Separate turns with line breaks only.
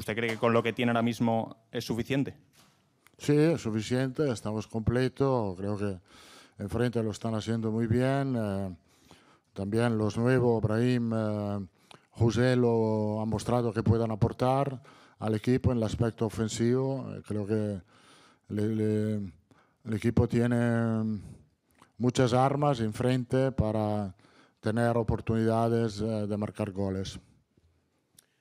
¿Usted cree que con lo que tiene ahora mismo es suficiente?
Sí, es suficiente, estamos completos, creo que enfrente lo están haciendo muy bien. Eh, también los nuevos, Brahim, eh, José, lo han mostrado que puedan aportar al equipo en el aspecto ofensivo. Eh, creo que el equipo tiene muchas armas enfrente para tener oportunidades de marcar goles.